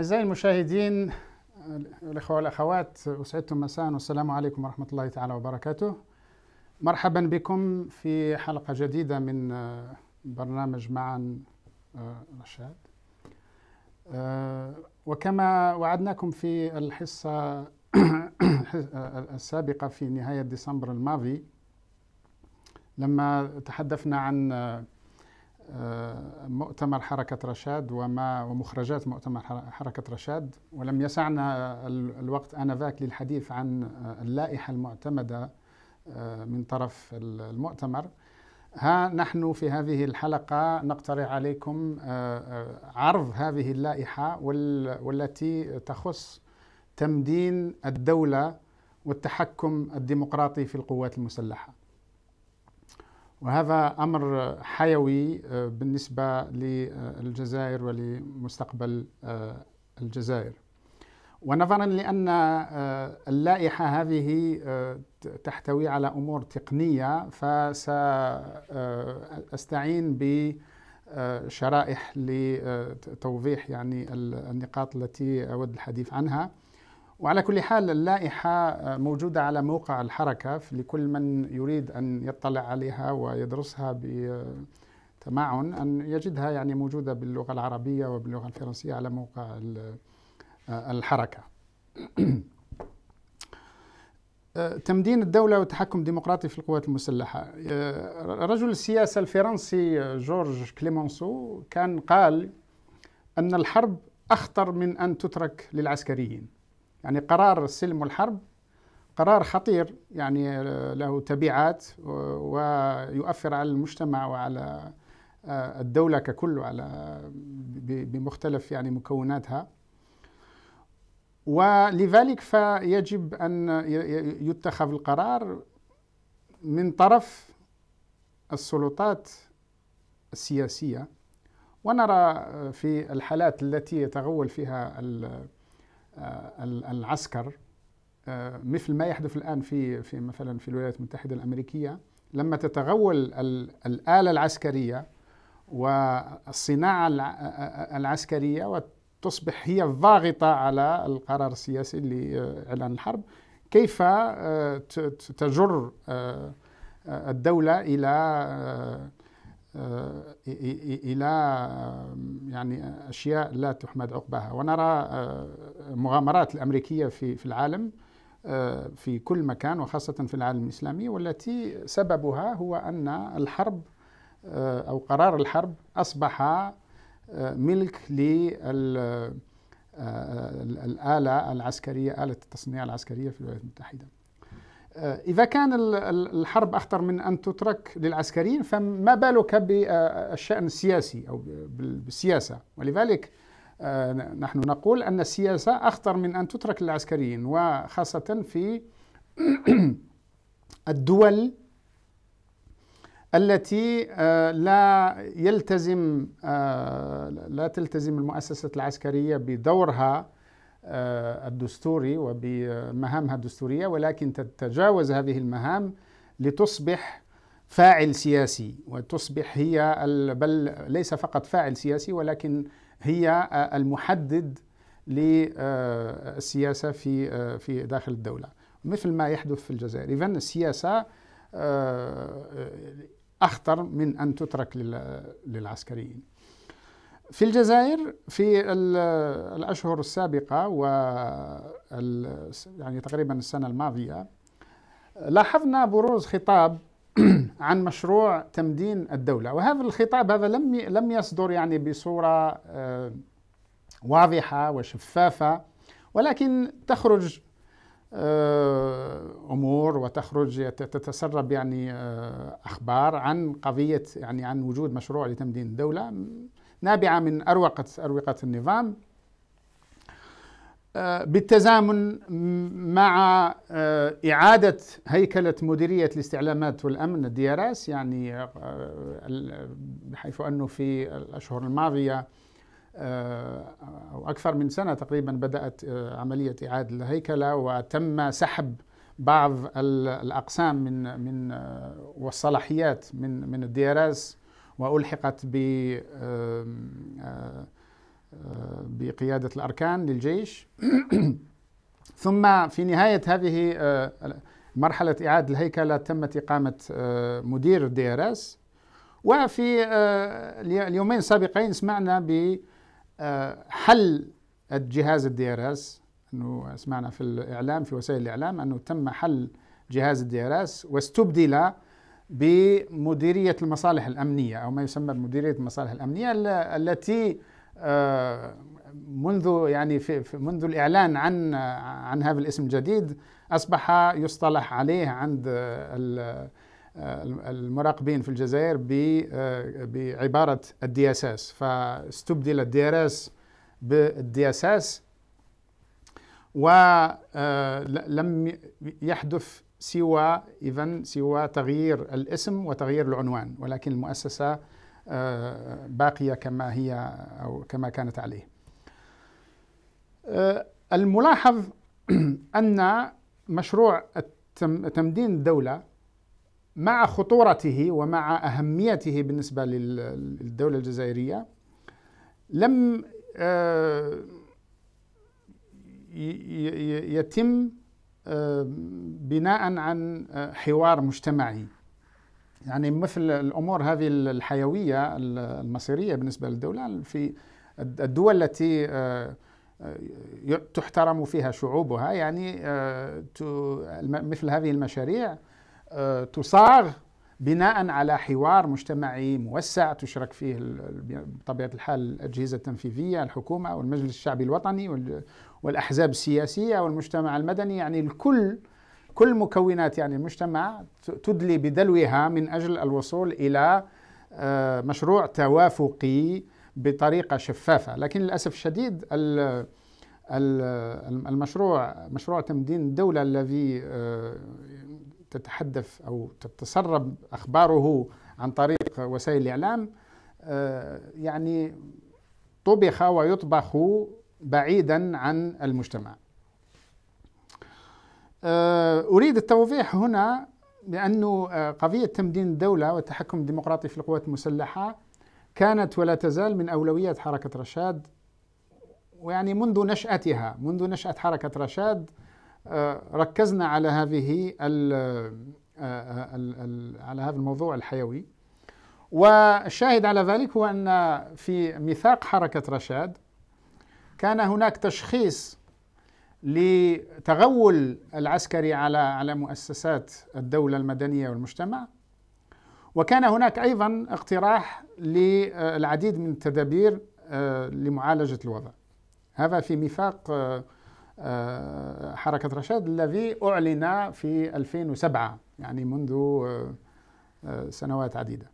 أعزائي المشاهدين الإخوة والأخوات أسعدتم مساء والسلام عليكم ورحمة الله تعالى وبركاته مرحبا بكم في حلقة جديدة من آه، برنامج معا آه، رشاد آه، وكما وعدناكم في الحصة السابقة في نهاية ديسمبر الماضي لما تحدثنا عن آه، مؤتمر حركة رشاد وما ومخرجات مؤتمر حركة رشاد ولم يسعنا الوقت آنذاك للحديث عن آه، اللائحة المعتمدة آه، من طرف المؤتمر ها نحن في هذه الحلقة نقترح عليكم عرض هذه اللائحة والتي تخص تمدين الدولة والتحكم الديمقراطي في القوات المسلحة وهذا امر حيوي آه، بالنسبه للجزائر ولمستقبل آه، الجزائر ونظرا لان آه، اللائحه هذه تحتوي على امور تقنيه فساستعين ب شرائح لتوضيح يعني النقاط التي اود الحديث عنها وعلى كل حال اللائحة آه، موجودة على موقع الحركة لكل من يريد أن يطلع عليها ويدرسها بتمعن آه، أن يجدها يعني موجودة باللغة العربية وباللغة الفرنسية على موقع آه، الحركة تمدين الدولة والتحكم الديمقراطي في القوات المسلحة رجل السياسة الفرنسي جورج كليمونسو كان قال أن الحرب أخطر من أن تترك للعسكريين يعني قرار السلم والحرب قرار خطير يعني آه، له تبعات ويؤثر على المجتمع وعلى آه، الدولة ككل على بمختلف يعني مكوناتها ولذلك فيجب أن يتخذ القرار من طرف السلطات السياسية ونرى آه، في الحالات التي يتغول فيها آه، العسكر آه، مثل ما يحدث الآن في في مثلا في الولايات المتحدة الأمريكية لما تتغول الآلة العسكرية والصناعة آه، العسكرية وتصبح هي الضاغطة على القرار السياسي لإعلان الحرب كيف تجر الدولة إلى آه، الى يعني اشياء لا تحمد عقباها ونرى آه، مغامرات الامريكيه في في العالم آه، في كل مكان وخاصه في العالم الاسلامي والتي سببها هو ان الحرب او قرار الحرب اصبح ملك للاله العسكريه اله التصنيع العسكريه في الولايات المتحده آه، إذا كان الحرب أخطر من أن تترك للعسكريين فما بالك بالشأن السياسي أو بالسياسة ولذلك آه، نحن نقول أن السياسة أخطر من أن تترك للعسكريين وخاصة في الدول التي آه، لا يلتزم لا تلتزم المؤسسة العسكرية بدورها آه، الدستوري وبمهامها الدستوريه ولكن تتجاوز هذه المهام لتصبح فاعل سياسي وتصبح هي بل ليس فقط فاعل سياسي ولكن هي المحدد للسياسه في في داخل الدوله مثل ما يحدث في الجزائر اذا السياسه آه، اخطر من ان تترك للعسكريين في الجزائر في الأشهر السابقة و يعني تقريبا السنة الماضية لاحظنا بروز خطاب عن مشروع تمدين الدولة وهذا الخطاب هذا لم لم يصدر يعني بصورة آه، واضحة وشفافة ولكن تخرج آه، امور وتخرج تتسرب يعني آه، اخبار عن قضيه يعني عن وجود مشروع لتمدين الدوله نابعة من أروقة أروقة النظام آه، بالتزامن مع آه، إعادة هيكلة مديرية الاستعلامات والأمن الدياراس يعني آه، حيث أنه في الأشهر الماضية أو أكثر من سنة تقريبا بدأت عملية إعادة الهيكلة وتم سحب بعض الأقسام من من والصلاحيات من من الدياراس وألحقت ب آه، بقيادة الأركان للجيش ثم في نهاية هذه آه، مرحلة إعادة الهيكلة تمت إقامة آه، مدير دي ار اس وفي اليومين السابقين سمعنا بحل جهاز الدي ار اس انه سمعنا في الاعلام في وسائل الاعلام انه تم حل جهاز الدي ار اس واستبدل بمديرية المصالح الأمنية أو ما يسمى بمديرية المصالح الأمنية التي آه، منذ يعني في منذ الإعلان عن عن هذا الاسم الجديد أصبح يصطلح عليه عند آه، المراقبين في الجزائر آه، بعبارة الدي اس اس فاستبدل الدي ار اس بالدي اس اس ولم يحدث سوى إذا سوى تغيير الاسم وتغيير العنوان ولكن المؤسسة آه، باقية كما هي أو كما كانت عليه آه، الملاحظ أن مشروع تمدين الدولة مع خطورته ومع أهميته بالنسبة للدولة الجزائرية لم آه، يتم آه، بناء عن آه، حوار مجتمعي يعني مثل الامور هذه الحيويه المصيريه بالنسبه للدوله في الدول التي آه، تحترم فيها شعوبها يعني مثل هذه المشاريع تصاغ بناء على حوار مجتمعي موسع تشرك فيه بطبيعه الحال الاجهزه التنفيذيه الحكومه والمجلس الشعبي الوطني والاحزاب السياسيه والمجتمع المدني يعني الكل كل مكونات يعني المجتمع تدلي بدلوها من اجل الوصول الى آه، مشروع توافقي بطريقه شفافه لكن للاسف الشديد المشروع مشروع تمدين الدوله الذي آه، تتحدث او تتسرب اخباره عن طريق وسائل الاعلام آه، يعني طبخ ويطبخ بعيدا عن المجتمع آه، أريد التوضيح هنا لأن آه، قضية تمدين الدولة والتحكم الديمقراطي في القوات المسلحة كانت ولا تزال من أولويات حركة رشاد ويعني منذ نشأتها منذ نشأة حركة رشاد آه، ركزنا على هذه على هذا الموضوع الحيوي والشاهد على ذلك هو أن في ميثاق حركة رشاد كان هناك تشخيص لتغول العسكري على على مؤسسات الدولة المدنية والمجتمع وكان هناك أيضا اقتراح للعديد من التدابير آه، لمعالجة الوضع هذا في ميثاق آه، آه، حركة رشاد الذي أعلن في 2007 يعني منذ سنوات عديدة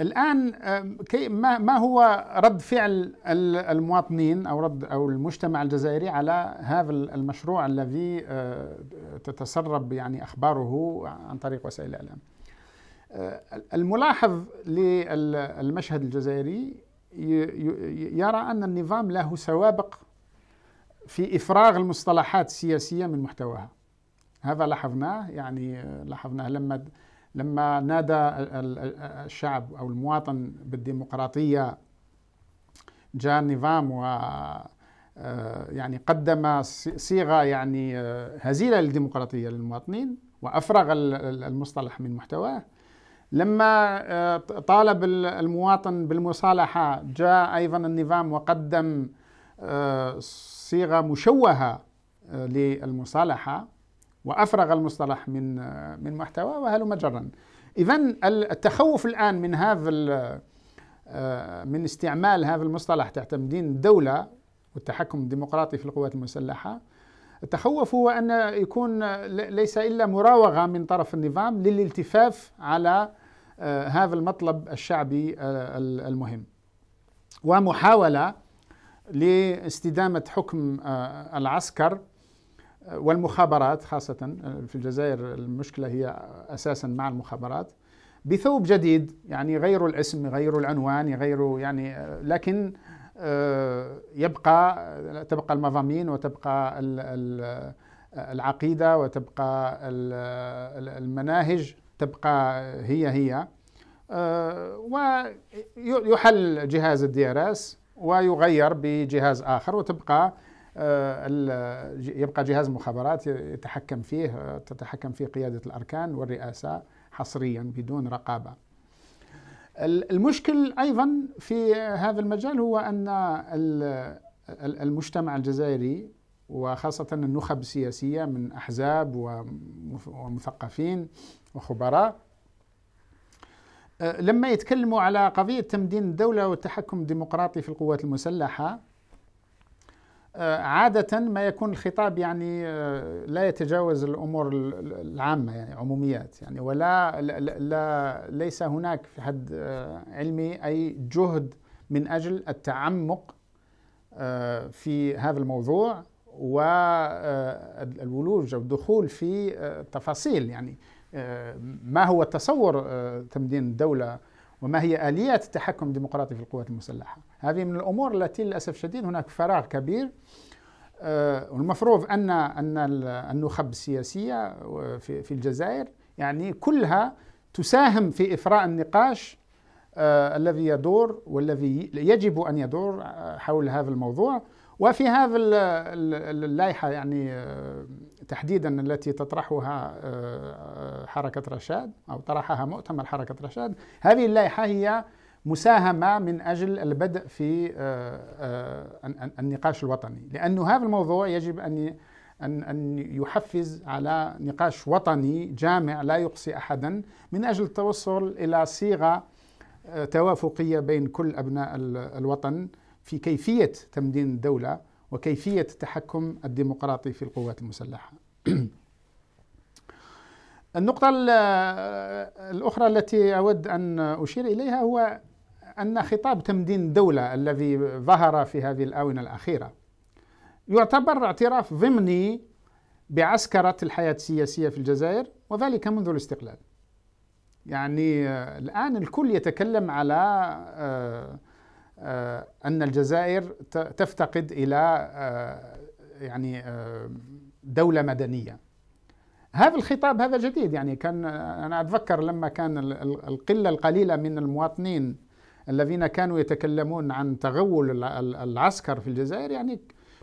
الآن ما هو رد فعل المواطنين أو رد أو المجتمع الجزائري على هذا المشروع الذي آه، تتسرب يعني أخباره عن طريق وسائل الإعلام؟ آه، الملاحظ للمشهد الجزائري يرى أن النظام له سوابق في إفراغ المصطلحات السياسية من محتواها هذا لاحظناه يعني آه، لاحظناه لما لما نادى الشعب أو المواطن بالديمقراطية جاء النظام و آه، يعني قدم صيغة يعني آه، هزيلة للديمقراطية للمواطنين وأفرغ المصطلح من محتواه لما آه، طالب المواطن بالمصالحة جاء أيضا النظام وقدم صيغة مشوهة للمصالحة وافرغ المصطلح من من محتوى وهلم جرا اذا التخوف الان من هذا آه، من استعمال هذا المصطلح تعتمدين الدوله والتحكم الديمقراطي في القوات المسلحه التخوف هو ان يكون ليس الا مراوغه من طرف النظام للالتفاف على آه، هذا المطلب الشعبي آه، المهم ومحاوله لاستدامه حكم العسكر والمخابرات خاصة آه، في الجزائر المشكلة هي أساسا مع المخابرات بثوب جديد يعني غيروا الاسم يغيروا العنوان يغيروا يعني آه، لكن آه، يبقى تبقى المضامين وتبقى العقيدة وتبقى المناهج تبقى هي هي ويحل جهاز الدي ار اس ويغير بجهاز آخر وتبقى آه، يبقى جهاز مخابرات يتحكم فيه آه، تتحكم فيه قيادة الأركان والرئاسة حصريا بدون رقابة المشكل أيضا في هذا المجال هو أن المجتمع الجزائري وخاصة النخب السياسية من أحزاب ومثقفين وخبراء آه، لما يتكلموا على قضية تمدين الدولة والتحكم الديمقراطي في القوات المسلحة آه، عادة ما يكون الخطاب يعني آه، لا يتجاوز الأمور العامة يعني عموميات يعني ولا لا ليس هناك في حد آه، علمي أي جهد من أجل التعمق في هذا الموضوع والولوج أو الدخول في تفاصيل يعني ما هو تصور تمدين الدولة وما هي اليات التحكم الديمقراطي في القوات المسلحه هذه من الامور التي للاسف الشديد هناك فراغ كبير آه، والمفروض ان ان النخب السياسيه آه، في الجزائر يعني كلها تساهم في افراء النقاش آه، الذي يدور والذي يجب ان يدور حول هذا الموضوع وفي هذا اللائحه يعني تحديدا التي تطرحها آه، آه، حركة رشاد أو طرحها مؤتمر حركة رشاد هذه اللائحة هي مساهمة من أجل البدء في آه، النقاش الوطني لأن هذا الموضوع يجب أن أن يحفز على نقاش وطني جامع لا يقصي أحدا من أجل التوصل إلى صيغة توافقية بين كل أبناء الوطن في كيفية تمدين الدولة وكيفية التحكم الديمقراطي في القوات المسلحة النقطة الأخرى التي أود أن أشير إليها هو أن خطاب تمدين الدولة الذي ظهر في هذه الآونة الأخيرة يعتبر اعتراف ضمني بعسكرة الحياة السياسية في الجزائر وذلك منذ الاستقلال يعني آه، الآن الكل يتكلم على آه، آه، أن الجزائر تفتقد إلى آه، يعني آه، دولة مدنية هذا الخطاب هذا جديد يعني كان أنا أتذكر لما كان القلة القليلة من المواطنين الذين كانوا يتكلمون عن تغول العسكر في الجزائر يعني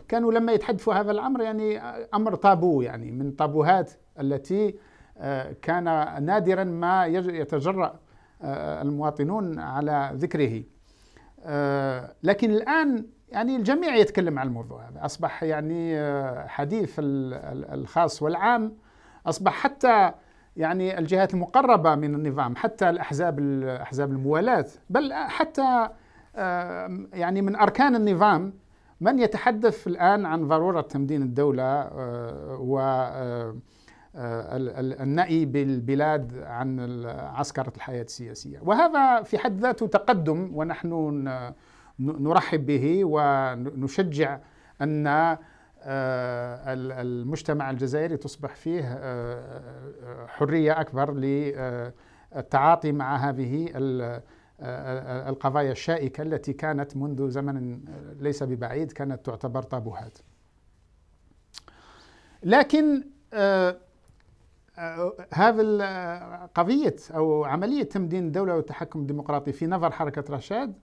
كانوا لما يتحدثوا هذا الأمر يعني أمر طابو يعني من طابوهات التي كان نادرا ما يتجرأ المواطنون على ذكره آه، لكن الآن يعني الجميع يتكلم عن الموضوع هذا أصبح يعني آه، حديث الخاص والعام أصبح حتى يعني الجهات المقربة من النظام حتى الأحزاب الاحزاب الموالاة بل حتى آه، يعني من أركان النظام من يتحدث الآن عن ضرورة تمدين الدولة و آه، النأي بالبلاد عن عسكرة الحياة السياسية وهذا في حد ذاته تقدم ونحن نرحب به ونشجع أن آه، المجتمع الجزائري تصبح فيه آه، حرية أكبر للتعاطي مع هذه القضايا الشائكة التي كانت منذ زمن ليس ببعيد كانت تعتبر طابوهات لكن آه، هذا آه، قضية أو عملية تمدين الدولة والتحكم الديمقراطي في نظر حركة رشاد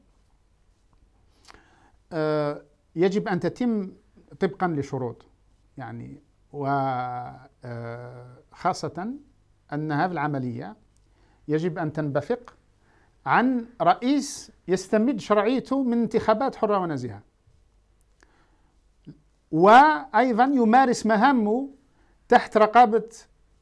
آه، يجب أن تتم طبقا لشروط يعني وخاصة أن هذه العملية يجب أن تنبثق عن رئيس يستمد شرعيته من انتخابات حرة ونزيهة وأيضا يمارس مهامه تحت رقابة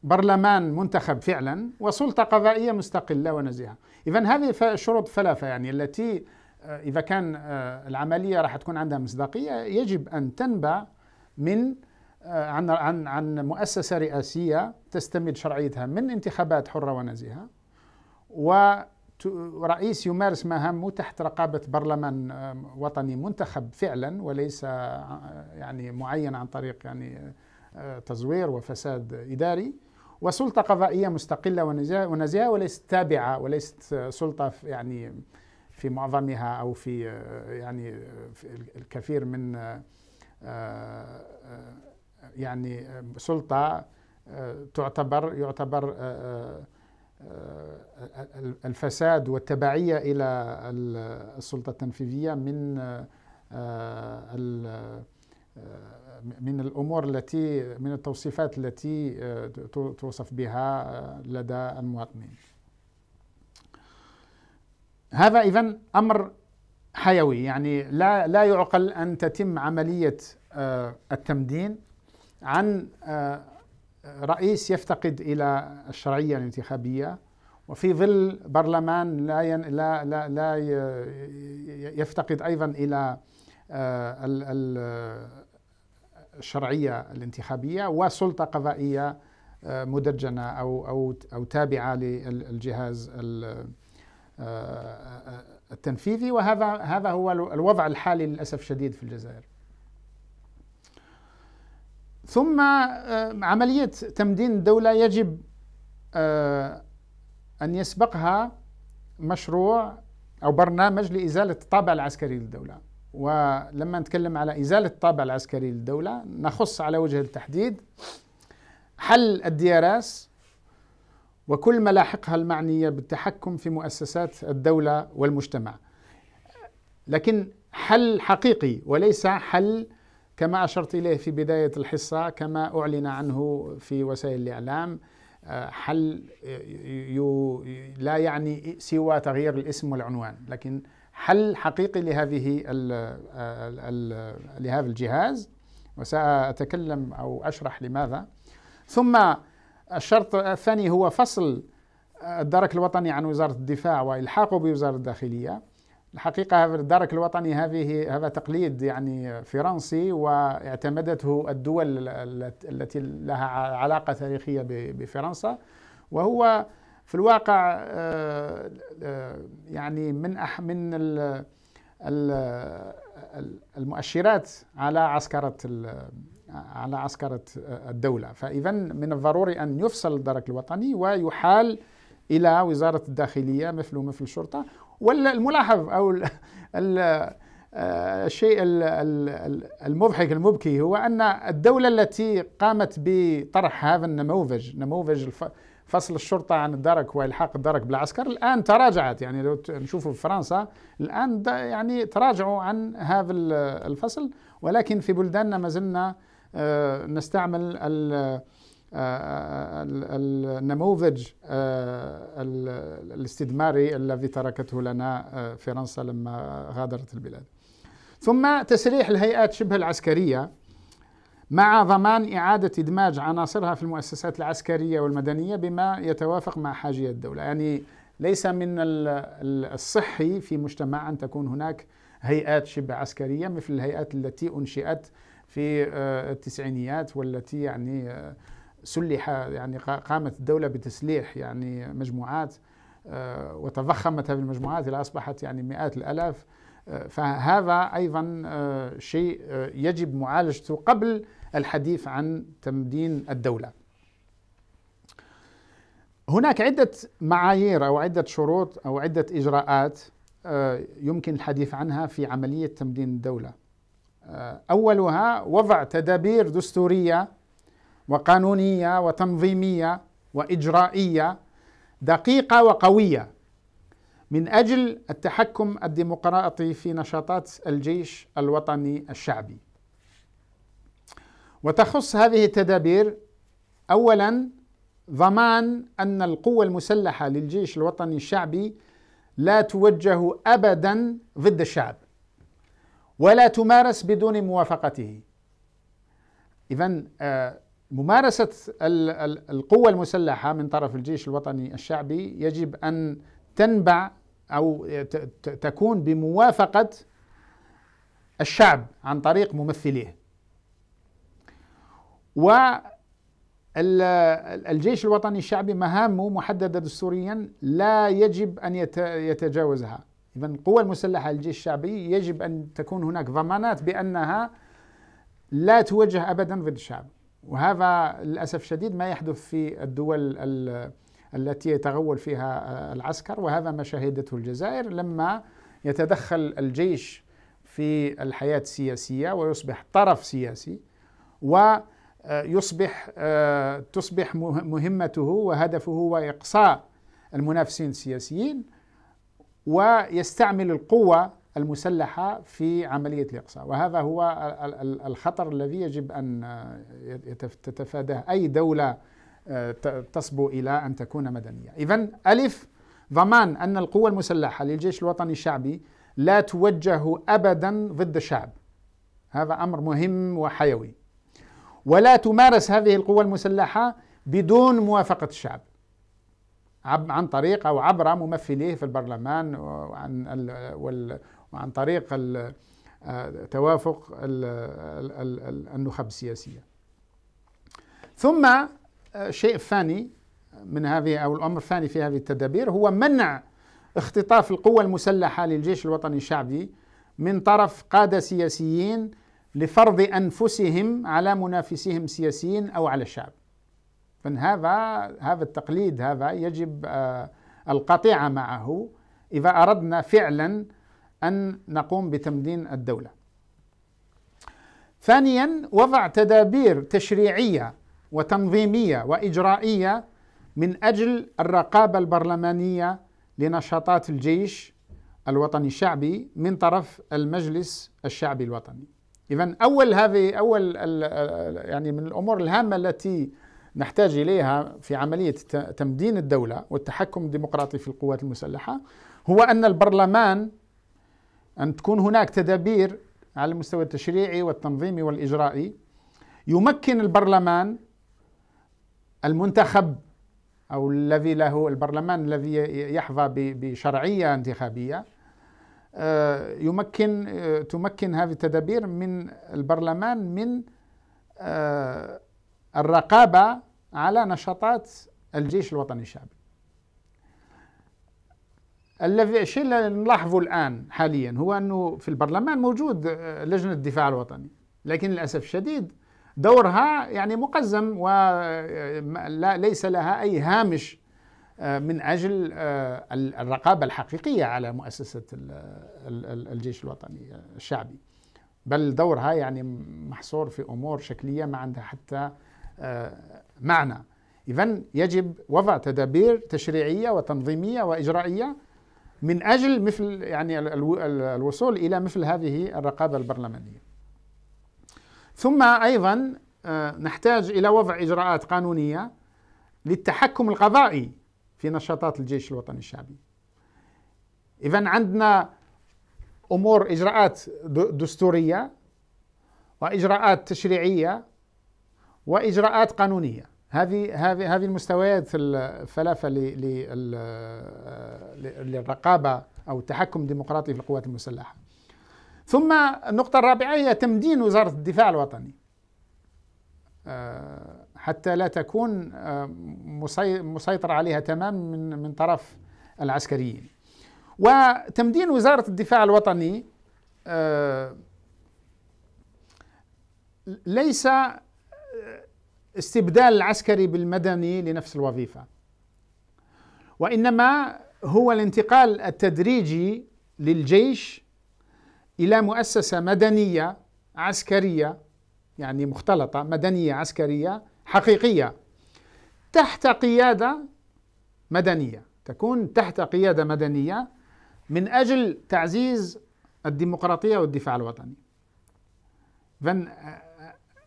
برلمان منتخب فعلا وسلطة قضائية مستقلة ونزيهة إذا هذه شروط ثلاثة يعني التي آه، إذا كان آه، العملية راح تكون عندها مصداقية يجب أن تنبع من آه، عن عن عن مؤسسة رئاسية تستمد شرعيتها من انتخابات حرة ونزيهة ورئيس يمارس مهامه تحت رقابة برلمان وطني منتخب فعلا وليس يعني معين عن طريق يعني تزوير وفساد إداري وسلطة قضائية مستقلة ونزيهة وليست تابعة وليست آه، سلطة يعني في معظمها أو في آه، يعني آه، في الكثير من يعني سلطة تعتبر يعتبر الفساد والتبعية إلى السلطة التنفيذية من من الامور التي من التوصيفات التي آه، توصف بها آه، لدى المواطنين. هذا اذا امر حيوي يعني لا لا يعقل ان تتم عمليه آه، التمدين عن رئيس يفتقد الى الشرعيه الانتخابيه وفي ظل برلمان لا ين لا لا لا يفتقد ايضا الى الشرعيه الانتخابيه وسلطه قضائيه آه، مدرجنه او او او تابعه للجهاز آه، التنفيذي وهذا هذا هو الوضع الحالي للاسف الشديد في الجزائر. ثم آه، عمليه تمدين الدوله يجب ان يسبقها مشروع او برنامج لازاله الطابع العسكري للدوله. ولما نتكلم على إزالة الطابع العسكري للدولة نخص على وجه التحديد حل الديارات وكل ملاحقها المعنية بالتحكم في مؤسسات الدولة والمجتمع لكن حل حقيقي وليس حل كما أشرت إليه في بداية الحصة كما أعلن عنه في وسائل الإعلام آه، حل لا يعني سوى تغيير الاسم والعنوان لكن حل حقيقي لهذه ال ال الـ لهذا الجهاز وسأتكلم أو أشرح لماذا ثم الشرط الثاني هو فصل الدرك الوطني عن وزارة الدفاع وإلحاقه بوزارة الداخلية الحقيقة هذا الدرك الوطني هذه هذا تقليد يعني فرنسي واعتمدته الدول التي لها علاقة تاريخية بفرنسا وهو في الواقع آه، آه، يعني من أح من الـ المؤشرات على عسكرة على عسكرة الدولة فإذا من الضروري أن يفصل الدرك الوطني ويحال إلى وزارة الداخلية مثله مثل الشرطة والملاحظ أو الـ الـ آه، الشيء المضحك المبكي هو أن الدولة التي قامت بطرح هذا النموذج نموذج الف فصل الشرطه عن الدرك والحاق الدرك بالعسكر الان تراجعت يعني لو نشوفه في فرنسا الان يعني تراجعوا عن هذا الفصل ولكن في بلداننا ما زلنا آه، نستعمل آه، آه، النموذج الاستثماري الذي تركته لنا فرنسا لما غادرت البلاد ثم تسريح الهيئات شبه العسكريه مع ضمان إعادة إدماج عناصرها في المؤسسات العسكرية والمدنية بما يتوافق مع حاجية الدولة يعني ليس من الصحي في مجتمع أن تكون هناك هيئات شبه عسكرية مثل الهيئات التي أنشئت في آه، التسعينيات والتي يعني آه، سلح يعني قامت الدولة بتسليح يعني مجموعات آه، وتضخمت هذه المجموعات إلى أصبحت يعني مئات الألاف فهذا أيضا شيء يجب معالجته قبل الحديث عن تمدين الدولة هناك عدة معايير أو عدة شروط أو عدة إجراءات آه، يمكن الحديث عنها في عملية تمدين الدولة آه، أولها وضع تدابير دستورية وقانونية وتنظيمية وإجرائية دقيقة وقوية من أجل التحكم الديمقراطي في نشاطات الجيش الوطني الشعبي وتخص هذه التدابير اولا ضمان ان القوه المسلحه للجيش الوطني الشعبي لا توجه ابدا ضد الشعب ولا تمارس بدون موافقته اذا آه، ممارسه القوه المسلحه من طرف الجيش الوطني الشعبي يجب ان تنبع او تكون بموافقه الشعب عن طريق ممثليه الجيش الوطني الشعبي مهامه محددة دستوريا لا يجب أن يتجاوزها إذا القوى المسلحة للجيش الشعبي يجب أن تكون هناك ضمانات بأنها لا توجه أبدا ضد الشعب وهذا للأسف الشديد ما يحدث في الدول التي يتغول فيها العسكر وهذا ما شهدته الجزائر لما يتدخل الجيش في الحياة السياسية ويصبح طرف سياسي و آه، يصبح آه، تصبح مهمته وهدفه هو إقصاء المنافسين السياسيين ويستعمل القوة المسلحة في عملية الإقصاء وهذا هو الخطر الذي يجب أن آه، تتفاداه أي دولة تصبو إلى أن تكون مدنية إذا ألف ضمان أن القوة المسلحة للجيش الوطني الشعبي لا توجه أبدا ضد الشعب هذا أمر مهم وحيوي ولا تمارس هذه القوى المسلحة بدون موافقة الشعب عن طريق أو عبر ممثليه في البرلمان وعن, وعن طريق آه، توافق النخب السياسية ثم آه، شيء ثاني من هذه أو الأمر الثاني في هذه التدابير هو منع اختطاف القوى المسلحة للجيش الوطني الشعبي من طرف قادة سياسيين لفرض انفسهم على منافسهم السياسيين او على الشعب. فهذا هذا التقليد هذا يجب آه، القطيعه معه اذا اردنا فعلا ان نقوم بتمدين الدوله. ثانيا وضع تدابير تشريعيه وتنظيميه واجرائيه من اجل الرقابه البرلمانيه لنشاطات الجيش الوطني الشعبي من طرف المجلس الشعبي الوطني. إذا أول هذه أول يعني من الأمور الهامة التي نحتاج إليها في عملية تمدين الدولة والتحكم الديمقراطي في القوات المسلحة هو أن البرلمان أن تكون هناك تدابير على المستوى التشريعي والتنظيمي والإجرائي يمكن البرلمان المنتخب أو الذي له البرلمان الذي يحظى بشرعية انتخابية آه، يمكن آه، تمكن هذه التدابير من البرلمان من آه، الرقابة على نشاطات الجيش الوطني الشعبي الذي الشيء اللي نلاحظه الآن حاليا هو أنه في البرلمان موجود لجنة الدفاع الوطني لكن للأسف الشديد دورها يعني مقزم وليس لها أي هامش آه، من اجل آه، الرقابه الحقيقيه على مؤسسه الجيش الوطني آه، الشعبي بل دورها يعني محصور في امور شكليه ما عندها حتى معنى اذا يجب وضع تدابير تشريعيه وتنظيميه واجرائيه من اجل مثل يعني الوصول الى مثل هذه الرقابه البرلمانيه ثم ايضا نحتاج الى وضع اجراءات قانونيه للتحكم القضائي في نشاطات الجيش الوطني الشعبي إذا عندنا أمور إجراءات دستورية وإجراءات تشريعية وإجراءات قانونية هذه هذه هذه المستويات الثلاثة للرقابة أو التحكم الديمقراطي في القوات المسلحة ثم النقطة الرابعة هي تمدين وزارة الدفاع الوطني آه، حتى لا تكون آه، مسيطر عليها تماما من من طرف العسكريين وتمدين وزارة الدفاع الوطني آه، ليس آه، استبدال العسكري بالمدني لنفس الوظيفة وإنما هو الانتقال التدريجي للجيش إلى مؤسسة مدنية عسكرية يعني مختلطة مدنية عسكرية حقيقية تحت قيادة مدنية تكون تحت قيادة مدنية من أجل تعزيز الديمقراطية والدفاع الوطني فن آه،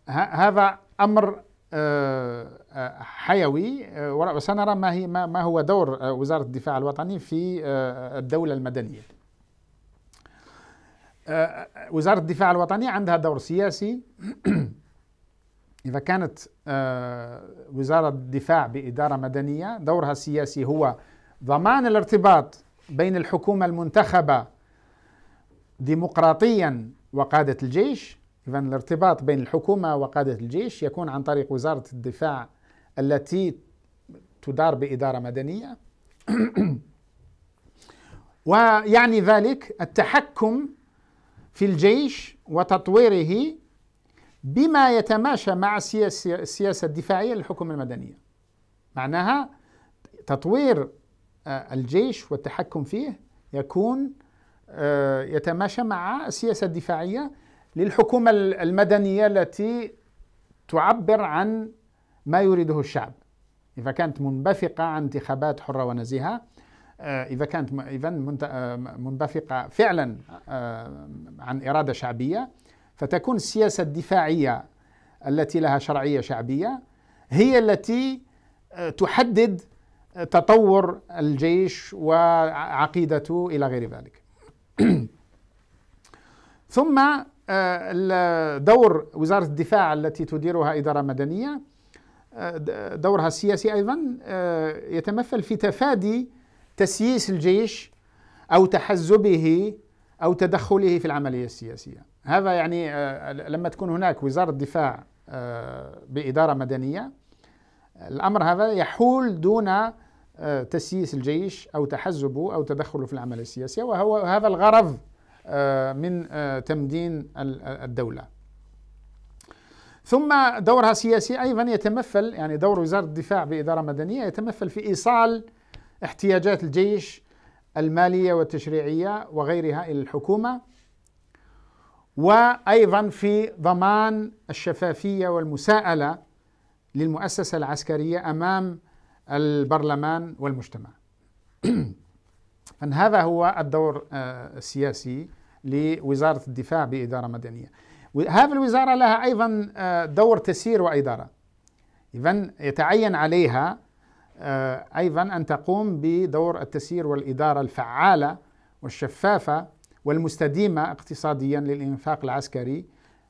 آه، هذا أمر آه، حيوي وسنرى ما هي ما هو دور وزارة الدفاع الوطني في الدولة المدنية. وزارة الدفاع الوطني عندها دور سياسي إذا كانت آه، وزارة الدفاع بإدارة مدنية دورها السياسي هو ضمان الارتباط بين الحكومة المنتخبة ديمقراطيا وقادة الجيش إذا الارتباط بين الحكومة وقادة الجيش يكون عن طريق وزارة الدفاع التي تدار بإدارة مدنية ويعني ذلك التحكم في الجيش وتطويره بما آه، آه، يتماشى مع السياسة الدفاعية للحكومة المدنية معناها تطوير الجيش والتحكم فيه يكون يتماشى مع السياسة الدفاعية للحكومة المدنية التي تعبر عن ما يريده الشعب إذا كانت منبثقة عن انتخابات حرة ونزيهة آه، إذا كانت إذا منبثقة فعلا عن إرادة شعبية فتكون السياسة الدفاعية التي لها شرعية شعبية هي التي آه، تحدد آه، تطور الجيش وعقيدته إلى غير ذلك ثم آه، دور وزارة الدفاع التي تديرها إدارة مدنية دورها السياسي أيضا يتمثل في تفادي تسييس الجيش أو تحزبه أو تدخله في العملية السياسية هذا يعني آه، لما تكون هناك وزارة دفاع آه، بإدارة مدنية الأمر هذا يحول دون آه، تسييس الجيش أو تحزبه أو تدخله في العمل السياسي وهو هذا الغرض من تمدين الدولة ثم دورها السياسي أيضا يتمثل يعني دور وزارة الدفاع بإدارة مدنية يتمثل في إيصال احتياجات الجيش المالية والتشريعية وغيرها إلى الحكومة وايضا في ضمان الشفافيه والمساءله للمؤسسه العسكريه امام البرلمان والمجتمع. أن هذا هو الدور آه، السياسي لوزاره الدفاع باداره مدنيه. هذه الوزاره لها ايضا آه، دور تسيير واداره. اذا يتعين عليها آه، ايضا ان تقوم بدور التسيير والاداره الفعاله والشفافه والمستديمة اقتصاديا للإنفاق العسكري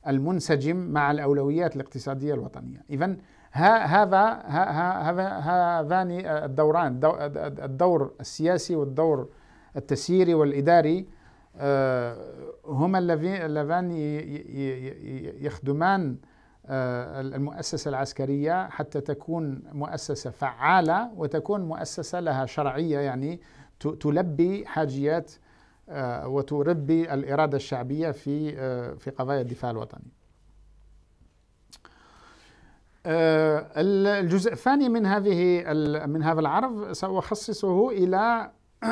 المنسجم مع الأولويات الاقتصادية الوطنية إذا هذا هذان الدوران الدور السياسي والدور التسييري والإداري آه، هما اللذان يخدمان آه، المؤسسة العسكرية حتى تكون مؤسسة فعالة وتكون مؤسسة لها شرعية يعني تلبي حاجيات آه، وتربي الإرادة الشعبية في آه، في قضايا الدفاع الوطني آه، الجزء الثاني من هذه من هذا العرض سأخصصه إلى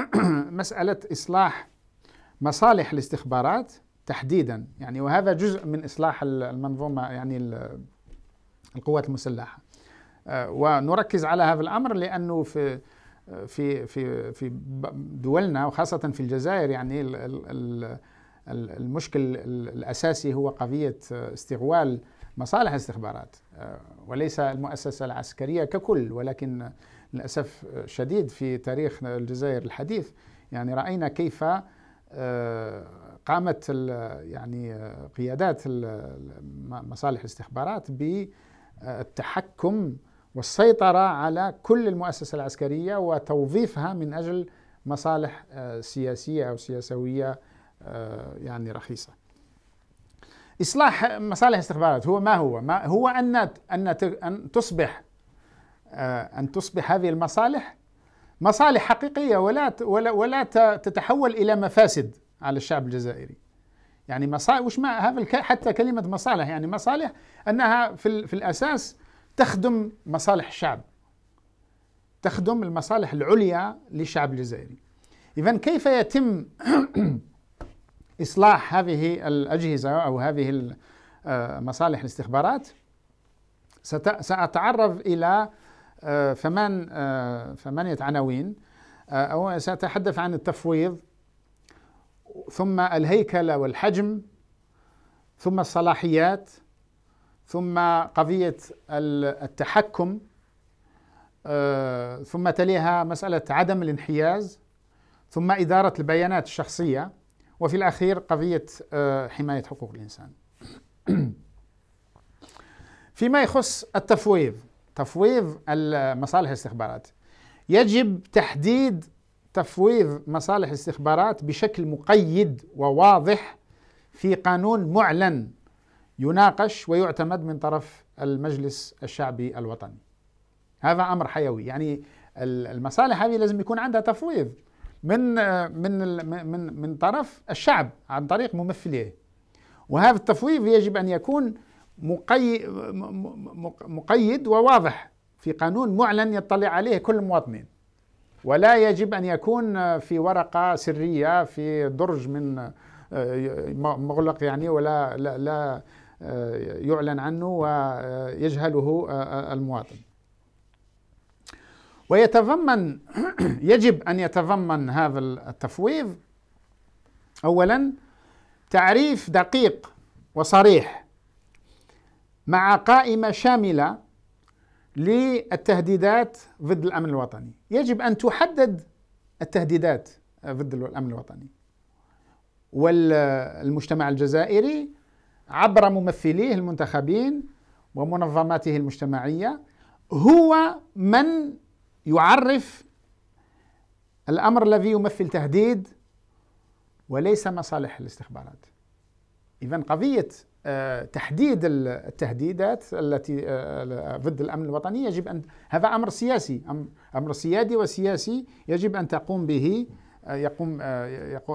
مسألة إصلاح مصالح الاستخبارات تحديدا يعني وهذا جزء من إصلاح المنظومة يعني القوات المسلحة ونركز على هذا الأمر لأنه في في في في دولنا وخاصه في الجزائر يعني المشكل الاساسي هو قضيه استغلال مصالح الاستخبارات آه، وليس المؤسسه العسكريه ككل ولكن للاسف الشديد في تاريخ الجزائر الحديث يعني راينا كيف آه، قامت يعني آه، قيادات مصالح الاستخبارات بالتحكم والسيطرة على كل المؤسسة العسكرية وتوظيفها من أجل مصالح آه، سياسية أو سياسوية آه، يعني رخيصة إصلاح مصالح الاستخبارات هو ما هو؟ ما هو أن أن أن تصبح آه، أن تصبح هذه المصالح مصالح حقيقية ولا ولا ولا تتحول إلى مفاسد على الشعب الجزائري. يعني مصالح وش ما هذا حتى كلمة مصالح يعني مصالح أنها في في الأساس تخدم مصالح الشعب تخدم المصالح العليا للشعب الجزائري إذا كيف يتم إصلاح هذه الأجهزة أو هذه آه، مصالح الاستخبارات سأتعرض إلى آه، ثمان آه، ثمانية عناوين أو سأتحدث عن التفويض ثم الهيكلة والحجم ثم الصلاحيات ثم قضية التحكم آه، ثم تليها مسألة عدم الانحياز ثم إدارة البيانات الشخصية وفي الأخير قضية آه، حماية حقوق الإنسان فيما يخص التفويض تفويض المصالح الاستخبارات يجب تحديد تفويض مصالح الاستخبارات بشكل مقيد وواضح في قانون معلن يناقش ويعتمد من طرف المجلس الشعبي الوطني هذا امر حيوي يعني المصالح هذه لازم يكون عندها تفويض من من من من طرف الشعب عن طريق ممثليه وهذا التفويض يجب ان يكون مقيد, مقيد وواضح في قانون معلن يطلع عليه كل المواطنين ولا يجب ان يكون في ورقه سريه في درج من آه، مغلق يعني ولا لا, لا آه، يعلن عنه ويجهله آه، آه، المواطن ويتضمن يجب ان يتضمن هذا التفويض اولا تعريف دقيق وصريح مع قائمه شامله للتهديدات ضد الامن الوطني يجب ان تحدد التهديدات ضد الامن الوطني والمجتمع الجزائري عبر ممثليه المنتخبين ومنظماته المجتمعيه هو من يعرف الامر الذي يمثل تهديد وليس مصالح الاستخبارات اذا قضيه آه، تحديد التهديدات التي آه، ضد الامن الوطني يجب ان هذا امر سياسي امر سيادي وسياسي يجب ان تقوم به آه، يقوم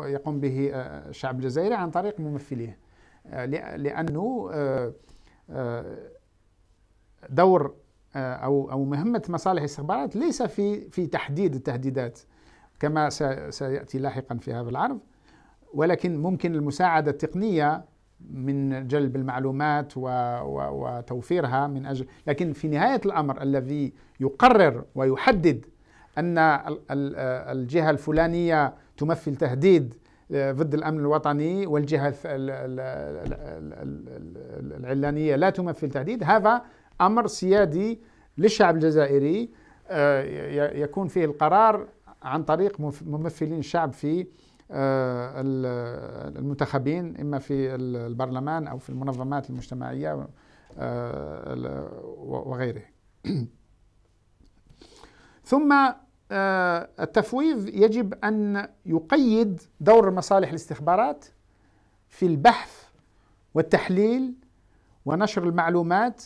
يقوم به الشعب الجزائري عن طريق ممثليه لأنه آه، آه، دور آه، أو أو مهمة مصالح الاستخبارات ليس في في تحديد التهديدات كما سيأتي لاحقا في هذا العرض ولكن ممكن المساعدة التقنية من جلب المعلومات وتوفيرها من أجل لكن في نهاية الأمر الذي يقرر ويحدد أن الجهة الفلانية تمثل تهديد ضد الامن الوطني والجهه العلانيه لا تمثل تهديد هذا امر سيادي للشعب الجزائري آه، يكون فيه القرار عن طريق ممثلين الشعب في آه، المنتخبين اما في البرلمان او في المنظمات المجتمعيه آه، وغيره ثم آه، التفويض يجب أن يقيد دور مصالح الاستخبارات في البحث والتحليل ونشر المعلومات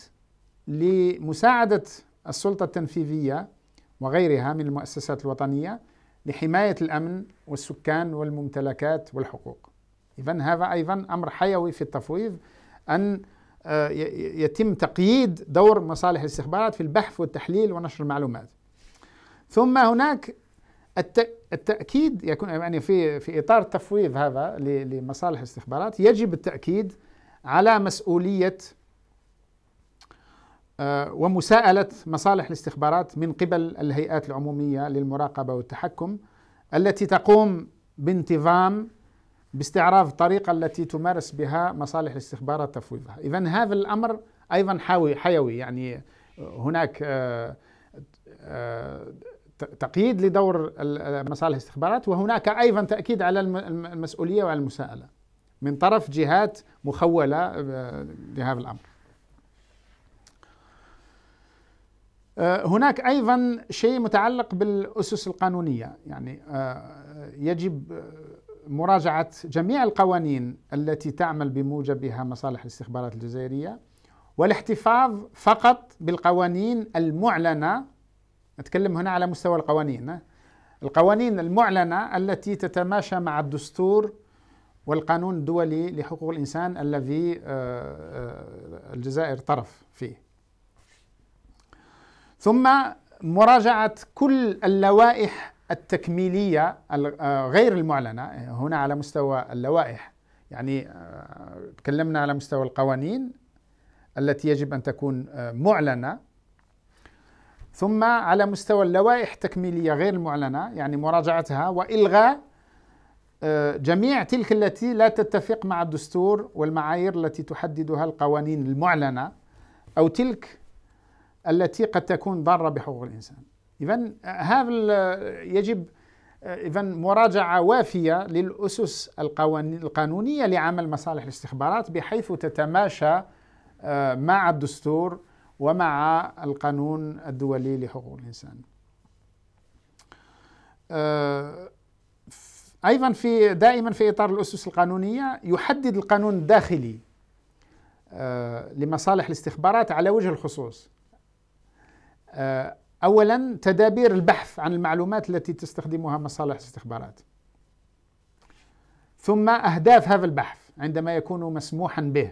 لمساعدة السلطة التنفيذية وغيرها من المؤسسات الوطنية لحماية الأمن والسكان والممتلكات والحقوق إذا هذا أيضا أمر حيوي في التفويض أن آه، يتم تقييد دور مصالح الاستخبارات في البحث والتحليل ونشر المعلومات ثم هناك التأكيد يكون يعني في في إطار تفويض هذا لمصالح الاستخبارات يجب التأكيد على مسؤولية آه، ومساءلة مصالح الاستخبارات من قبل الهيئات العمومية للمراقبة والتحكم التي تقوم بانتظام باستعراض الطريقة التي تمارس بها مصالح الاستخبارات تفويضها إذا هذا الأمر أيضا حيوي يعني هناك آه، آه، تقييد لدور مصالح الاستخبارات وهناك ايضا تاكيد على المسؤوليه وعلى المساءله من طرف جهات مخوله آه، لهذا الامر. آه، هناك ايضا شيء متعلق بالاسس القانونيه يعني آه، يجب مراجعه جميع القوانين التي تعمل بموجبها مصالح الاستخبارات الجزائريه والاحتفاظ فقط بالقوانين المعلنه نتكلم هنا على مستوى القوانين القوانين المعلنة التي تتماشى مع الدستور والقانون الدولي لحقوق الإنسان الذي آه، آه، الجزائر طرف فيه ثم مراجعة كل اللوائح التكميلية آه، غير المعلنة هنا على مستوى اللوائح يعني تكلمنا على مستوى القوانين التي يجب أن تكون معلنة ثم على مستوى اللوائح التكميلية غير المعلنة يعني مراجعتها وإلغاء آه، جميع تلك التي لا تتفق مع الدستور والمعايير التي تحددها القوانين المعلنة أو تلك التي قد تكون ضارة بحقوق الإنسان إذا آه، هذا آه، يجب إذا مراجعة وافية للأسس القانونية لعمل مصالح الاستخبارات بحيث تتماشى مع الدستور ومع القانون الدولي لحقوق الإنسان آه، أيضا في دائما في إطار الأسس القانونية يحدد القانون الداخلي آه، لمصالح الاستخبارات على وجه الخصوص آه، اولا تدابير البحث عن المعلومات التي تستخدمها مصالح الاستخبارات ثم اهداف هذا البحث عندما يكون مسموحا به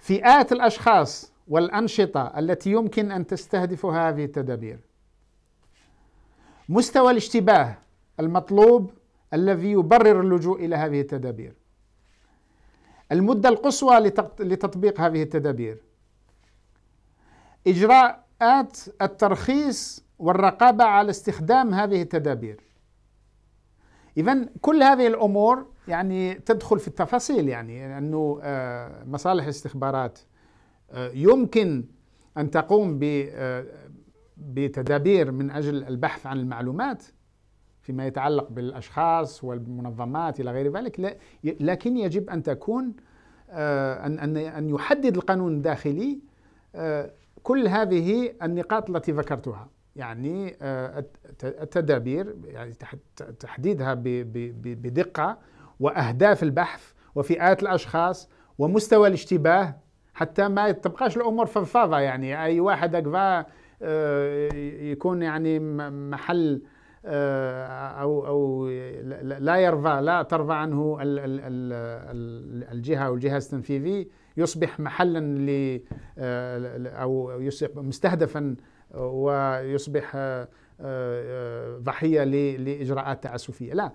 فئات الاشخاص والانشطه التي يمكن ان تستهدف هذه التدابير مستوى الاشتباه المطلوب الذي يبرر اللجوء الى هذه التدابير المده القصوى لتطبيق هذه التدابير اجراءات الترخيص والرقابه على استخدام هذه التدابير اذا كل هذه الامور يعني تدخل في التفاصيل يعني انه آه، مصالح الاستخبارات آه، يمكن ان تقوم آه، بتدابير من اجل البحث عن المعلومات فيما يتعلق بالاشخاص والمنظمات الى غير ذلك لكن يجب ان تكون ان ان ان يحدد القانون الداخلي كل هذه النقاط التي ذكرتها يعني آه، التدابير يعني تحديدها بدقة وأهداف البحث وفئات الأشخاص ومستوى الاشتباه حتى ما تبقاش الأمور فضفاضة يعني أي واحد أكفا آه، يكون يعني محل آه، أو أو لا يرضى لا ترضى عنه الجهة أو الجهاز التنفيذي يصبح محلا ل أو يصبح مستهدفا ويصبح آه، آه، ضحية لإجراءات تعسفية لا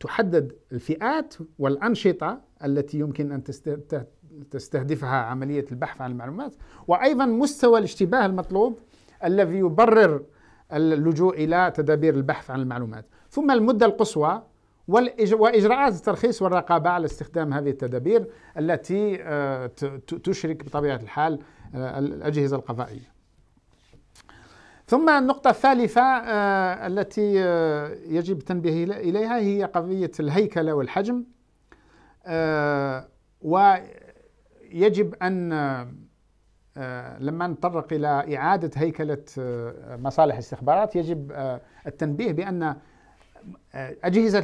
تحدد الفئات والأنشطة التي يمكن أن تستهدفها عملية البحث عن المعلومات وأيضا مستوى الاشتباه المطلوب الذي يبرر اللجوء إلى تدابير البحث عن المعلومات ثم المدة القصوى واجراءات الترخيص والرقابه على استخدام هذه التدابير التي آه، تشرك بطبيعه الحال الاجهزه القضائيه. ثم النقطة الثالثة آه، التي آه، يجب التنبيه إليها هي قضية الهيكلة والحجم آه، ويجب أن لما نتطرق إلى إعادة هيكلة مصالح الاستخبارات يجب التنبيه بأن أجهزة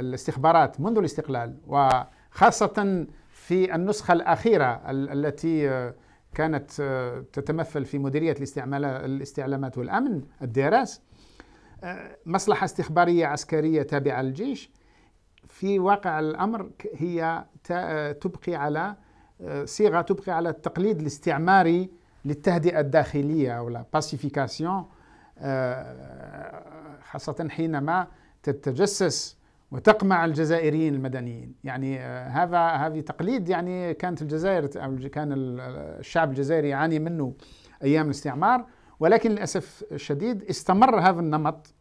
الاستخبارات منذ الاستقلال وخاصة في النسخة الأخيرة التي كانت آه، تتمثل في مديرية الاستعلامات والأمن الدراس آه، مصلحة استخبارية عسكرية تابعة للجيش في واقع الأمر هي آه، تبقي على صيغة تبقي على التقليد الاستعماري للتهدئة الداخلية او باسيفيكاسيون خاصة حينما تتجسس وتقمع الجزائريين المدنيين يعني آه، هذا هذه تقليد يعني كانت الجزائر أو كان آه، الشعب الجزائري يعاني منه أيام الاستعمار ولكن للأسف الشديد استمر هذا النمط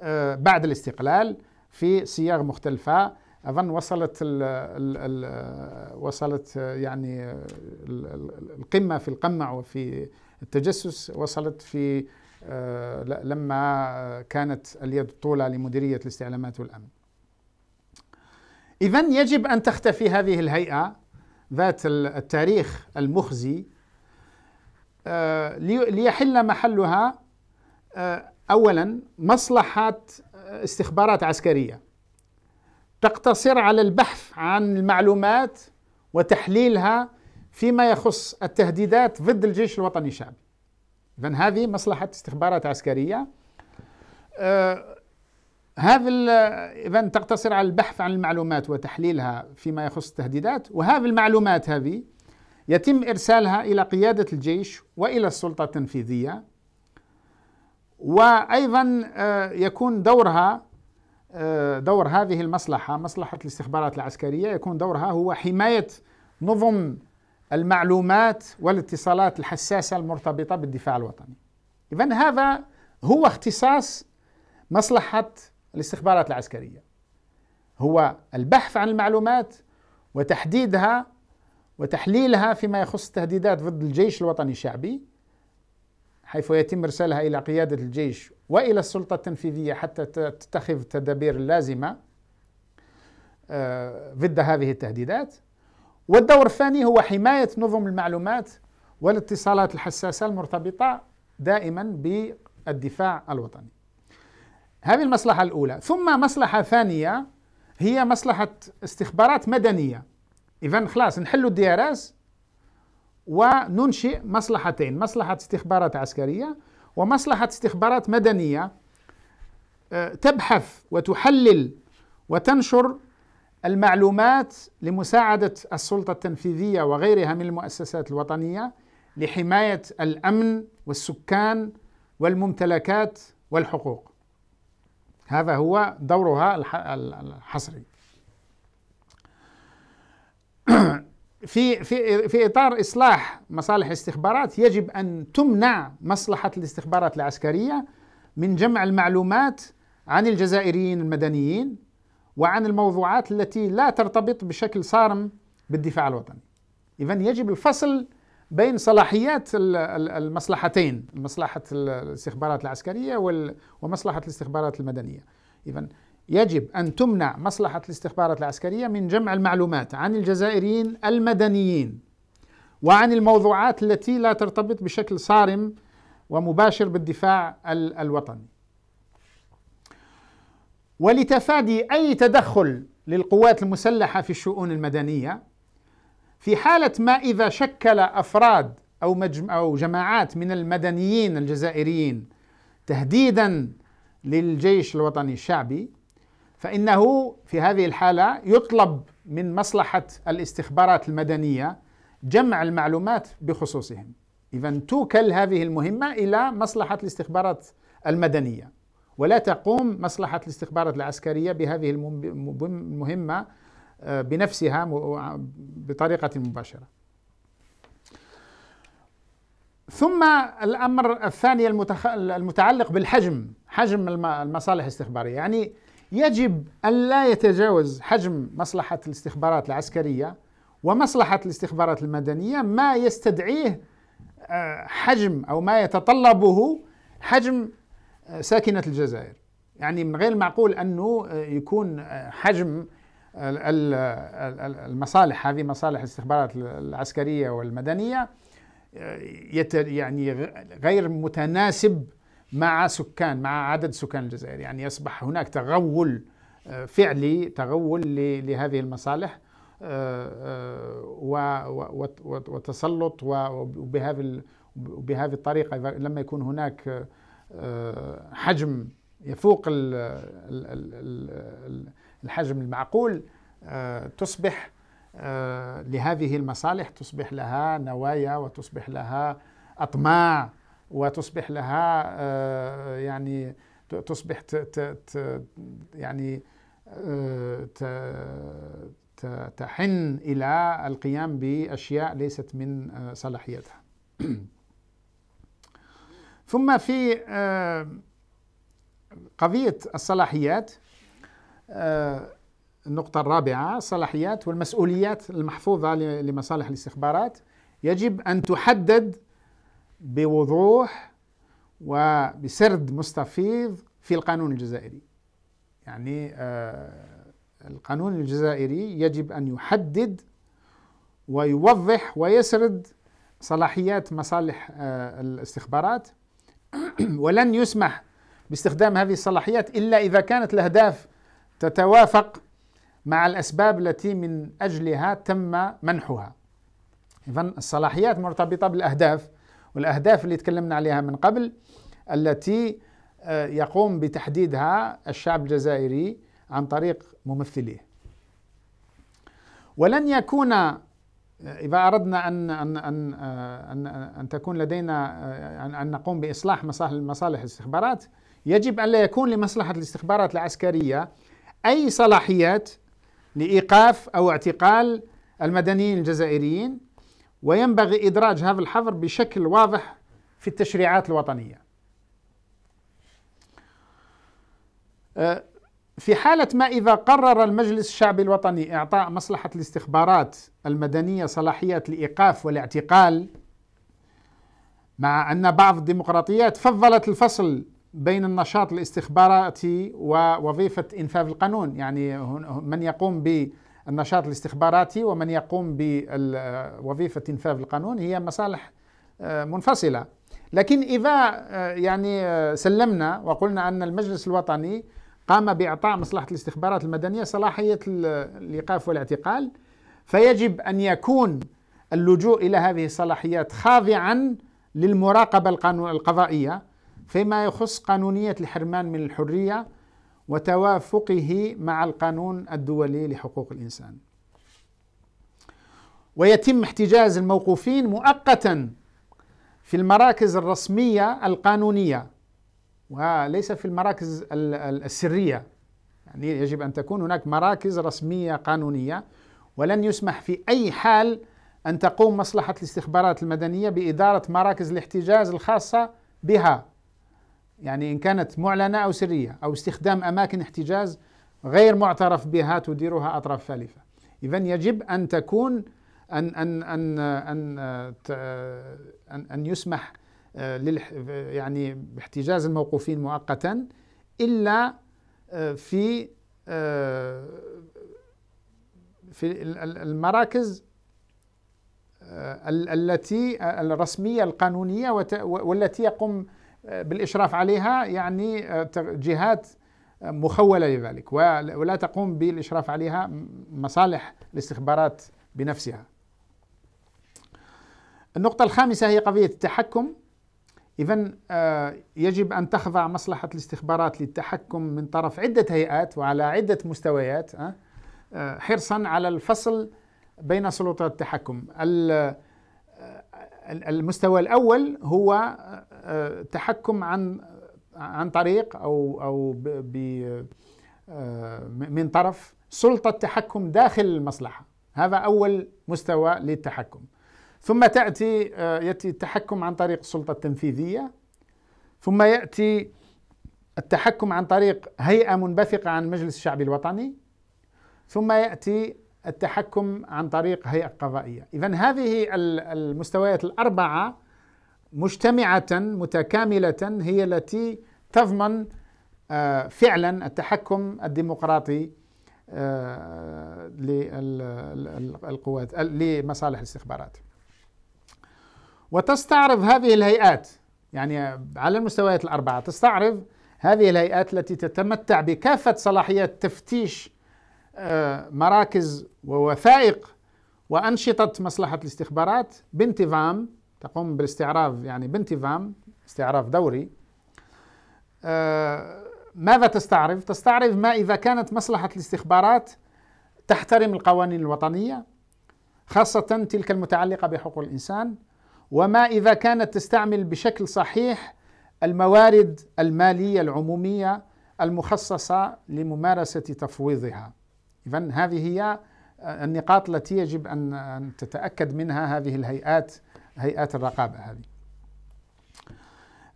آه، بعد الاستقلال في صياغ مختلفة أظن وصلت الـ الـ الـ وصلت يعني القمة في القمع وفي التجسس وصلت في لما كانت اليد الطولى لمديريه الاستعلامات والامن إذا يجب أن تختفي هذه الهيئة ذات التاريخ المخزي آه، ليحل محلها آه، أولا مصلحة آه، استخبارات عسكرية تقتصر على البحث عن المعلومات وتحليلها فيما يخص التهديدات ضد الجيش الوطني الشعبي إذا هذه مصلحة استخبارات عسكرية هذا اذا تقتصر على البحث عن المعلومات وتحليلها فيما يخص التهديدات وهذه المعلومات هذه يتم ارسالها الى قياده الجيش والى السلطه التنفيذيه وايضا آه، يكون دورها آه، دور هذه المصلحه مصلحه الاستخبارات العسكريه يكون دورها هو حمايه نظم المعلومات والاتصالات الحساسه المرتبطه بالدفاع الوطني. اذا هذا هو اختصاص مصلحه الاستخبارات العسكرية هو البحث عن المعلومات وتحديدها وتحليلها فيما يخص التهديدات ضد الجيش الوطني الشعبي حيث يتم ارسالها الى قياده الجيش والى السلطه التنفيذيه حتى تتخذ التدابير اللازمه آه، ضد هذه التهديدات والدور الثاني هو حمايه نظم المعلومات والاتصالات الحساسه المرتبطه دائما بالدفاع الوطني هذه المصلحة الأولى ثم مصلحة ثانية هي مصلحة استخبارات مدنية إذا خلاص نحلوا الدي ار اس وننشئ مصلحتين مصلحة استخبارات عسكرية ومصلحة استخبارات مدنية أه، تبحث وتحلل وتنشر المعلومات لمساعدة السلطة التنفيذية وغيرها من المؤسسات الوطنية لحماية الأمن والسكان والممتلكات والحقوق هذا هو دورها الحصري في في في اطار اصلاح مصالح الاستخبارات يجب ان تمنع مصلحه الاستخبارات العسكريه من جمع المعلومات عن الجزائريين المدنيين وعن الموضوعات التي لا ترتبط بشكل صارم بالدفاع الوطني. اذا يجب الفصل بين صلاحيات المصلحتين مصلحة الاستخبارات العسكرية ومصلحة الاستخبارات المدنية إذا يجب أن تمنع مصلحة الاستخبارات العسكرية من جمع المعلومات عن الجزائريين المدنيين وعن الموضوعات التي لا ترتبط بشكل صارم ومباشر بالدفاع الوطني ولتفادي أي تدخل للقوات المسلحة في الشؤون المدنية في حالة ما إذا شكل أفراد أو, مجم أو جماعات من المدنيين الجزائريين تهديدا للجيش الوطني الشعبي فإنه في هذه الحالة يطلب من مصلحة الاستخبارات المدنية جمع المعلومات بخصوصهم إذا توكل هذه المهمة إلى مصلحة الاستخبارات المدنية ولا تقوم مصلحة الاستخبارات العسكرية بهذه المهمة آه، بنفسها آه، بطريقة مباشرة ثم الأمر الثاني المتخ... المتعلق بالحجم حجم المصالح الاستخبارية يعني يجب ألا يتجاوز حجم مصلحة الاستخبارات العسكرية ومصلحة الاستخبارات المدنية ما يستدعيه آه، حجم أو ما يتطلبه حجم ساكنة الجزائر يعني من غير المعقول أنه يكون حجم المصالح هذه مصالح الاستخبارات العسكريه والمدنيه اه، يعني غير متناسب مع سكان مع عدد سكان الجزائر يعني يصبح هناك تغول اه، فعلي تغول لهذه المصالح اه، وتسلط وبهذه الطريقه لما يكون هناك حجم يفوق الحجم المعقول آه، تصبح آه، لهذه المصالح تصبح لها نوايا وتصبح لها اطماع وتصبح لها آه، يعني تصبح تـ تـ يعني تحن الى القيام باشياء ليست من صلاحيتها ثم في قضية الصلاحيات آه، النقطة الرابعة الصلاحيات والمسؤوليات المحفوظة لمصالح الاستخبارات يجب أن تحدد بوضوح وبسرد مستفيض في القانون الجزائري يعني آه، القانون الجزائري يجب أن يحدد ويوضح ويسرد صلاحيات مصالح آه، الاستخبارات ولن يسمح باستخدام هذه الصلاحيات الا اذا كانت الاهداف تتوافق مع الاسباب التي من اجلها تم منحها. اذا الصلاحيات مرتبطه بالاهداف والاهداف اللي تكلمنا عليها من قبل التي آه، يقوم بتحديدها الشعب الجزائري عن طريق ممثليه. ولن يكون آه، إذا أردنا أن أن أن آه، أن, أن تكون لدينا أن, أن نقوم بإصلاح مصالح الاستخبارات الاستخبارات يجب أن لا يكون لمصلحة الاستخبارات العسكرية أي صلاحيات لإيقاف أو اعتقال المدنيين الجزائريين وينبغي إدراج هذا الحظر بشكل واضح في التشريعات الوطنية أه، في حالة ما إذا قرر المجلس الشعبي الوطني إعطاء مصلحة الاستخبارات المدنية صلاحيات الإيقاف والاعتقال مع أن بعض الديمقراطيات فضلت الفصل بين النشاط الاستخباراتي ووظيفة إنفاذ القانون يعني من يقوم بالنشاط الاستخباراتي ومن يقوم بوظيفة إنفاذ القانون هي مصالح آه، منفصلة لكن إذا آه، يعني آه، سلمنا وقلنا أن المجلس الوطني قام بإعطاء مصلحة الاستخبارات المدنية صلاحية الإيقاف والاعتقال فيجب أن يكون اللجوء إلى هذه الصلاحيات خاضعا للمراقبة القضائية فيما يخص قانونية الحرمان من الحرية وتوافقه مع القانون الدولي لحقوق الإنسان ويتم احتجاز الموقوفين مؤقتا في المراكز الرسمية القانونية وليس في المراكز السرية يعني يجب أن تكون هناك مراكز رسمية قانونية ولن يسمح في أي حال أن تقوم مصلحة الاستخبارات المدنية بإدارة مراكز الاحتجاز الخاصة بها يعني إن كانت معلنة أو سرية أو استخدام أماكن احتجاز غير معترف بها تديرها أطراف ثالثه إذا يجب أن تكون أن أن أن أن أن, أن يسمح آه، يعني باحتجاز الموقوفين مؤقتا إلا آه، في آه، في المراكز التي الرسمية القانونية والتي يقوم بالإشراف عليها يعني آه، جهات آه، مخولة لذلك ولا تقوم بالإشراف عليها مصالح الاستخبارات بنفسها النقطة الخامسة هي قضية التحكم إذا آه، يجب أن تخضع مصلحة الاستخبارات للتحكم من طرف عدة هيئات وعلى عدة مستويات حرصا على الفصل بين سلطات التحكم المستوى الاول هو آه، تحكم عن عن طريق او او ب آه، من طرف سلطه تحكم داخل المصلحه هذا اول مستوى للتحكم ثم تاتي آه، ياتي التحكم عن طريق السلطه التنفيذيه ثم ياتي التحكم عن طريق هيئه منبثقه عن مجلس الشعب الوطني ثم ياتي التحكم عن طريق هيئة قضائية إذا هذه المستويات الأربعة مجتمعة متكاملة هي التي تضمن آه، فعلا التحكم الديمقراطي آه، للقوات لمصالح الاستخبارات وتستعرض هذه الهيئات يعني على المستويات الأربعة تستعرض هذه الهيئات التي تتمتع بكافة صلاحيات تفتيش آه، مراكز ووثائق وأنشطة مصلحة الاستخبارات بانتظام تقوم بالاستعراض يعني بانتظام استعراف دوري آه، ماذا تستعرض؟ تستعرض ما إذا كانت مصلحة الاستخبارات تحترم القوانين الوطنية خاصة تلك المتعلقة بحقوق الإنسان وما إذا كانت تستعمل بشكل صحيح الموارد المالية العمومية المخصصة لممارسة تفويضها إذا هذه هي آه، النقاط التي يجب أن تتأكد منها هذه الهيئات هيئات الرقابة هذه